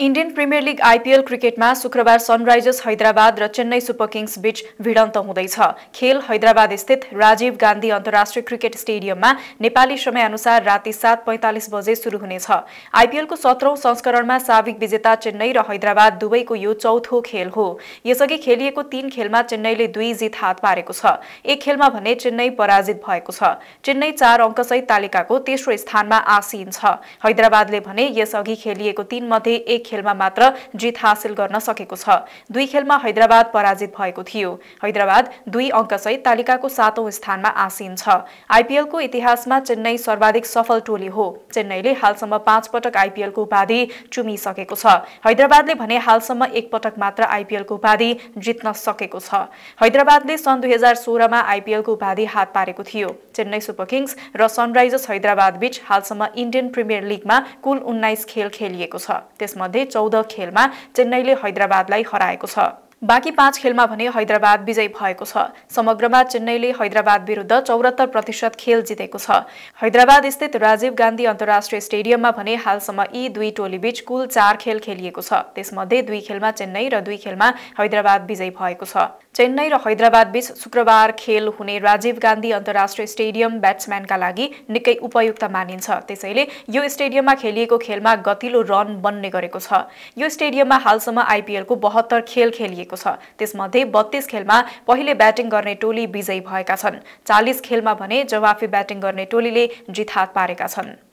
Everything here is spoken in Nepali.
इन्डियन प्रिमियर लिग आइपिएल क्रिकेटमा शुक्रबार सनराइजर्स हैदराबाद र चेन्नई सुपर किङ्स बीच भिडन्त हुँदैछ खेल हैदराबाद स्थित राजीव गान्धी अन्तर्राष्ट्रिय क्रिकेट स्टेडियममा नेपाली समयअनुसार राति सात पैँतालिस बजे सुरु हुनेछ आइपिएलको सत्रौं संस्करणमा साविक विजेता चेन्नई र हैदराबाद दुवैको यो चौथो खेल हो यसअघि खेलिएको तीन खेलमा चेन्नईले दुई जित हात पारेको छ एक खेलमा भने चेन्नई पराजित भएको छ चेन्नई चार अङ्कसहित तालिकाको तेस्रो स्थानमा आसिन छ हैदराबादले भने यसअघि खेलिएको तीनमध्ये एक खेलमा मात्र जित हासिल गर्न सकेको छ दुई खेलमा हैदराबाद पराजित भएको थियो हैदराबाद दुई अङ्कसहित तालिकाको सातौं स्थानमा आसीन छ आइपिएलको इतिहासमा चेन्नई सर्वाधिक सफल टोली हो चेन्नईले हालसम्म पाँच पटक आइपिएलको उपाधि चुमिसकेको छ हैदराबादले भने हालसम्म एक पटक मात्र आइपिएलको उपाधि जित्न सकेको छ हैदराबादले सन् दुई हजार सोह्रमा आइपिएलको उपाधि हात पारेको थियो चेन्नई सुपर किङ्स र सनराइजर्स हैदराबाद बीच हालसम्म इन्डियन प्रिमियर लिगमा कुल उन्नाइस खेल खेलिएको छ त्यसमध्ये मध्ये चौध खेलमा चेन्नईले हैदराबादलाई हराएको छ बाँकी पाँच खेलमा भने हैदराबाद विजयी भएको छ समग्रमा चेन्नईले हैदराबाद विरुद्ध चौरात्तर प्रतिशत खेल जितेको छ हैदराबाद स्थित राजीव गान्धी अन्तर्राष्ट्रिय स्टेडियममा भने हालसम्म यी दुई टोलीबीच कुल चार खेल खेलिएको छ त्यसमध्ये दुई खेलमा चेन्नई र दुई खेलमा हैदराबाद विजयी भएको छ चेन्नई र हैदराबाद बीच शुक्रबार खेल हुने राजीव गान्धी अन्तर्राष्ट्रिय स्टेडियम ब्याट्सम्यानका लागि निकै उपयुक्त मानिन्छ त्यसैले यो स्टेडियममा खेलिएको खेलमा गतिलो रन बन्ने गरेको छ यो स्टेडियममा हालसम्म आइपिएलको बहत्तर खेल खेलिएको गरिएको छ त्यसमध्ये बत्तीस खेलमा पहिले ब्याटिङ गर्ने टोली विजयी भएका छन् चालिस खेलमा भने जवाफी ब्याटिङ गर्ने टोलीले जित हात पारेका छन्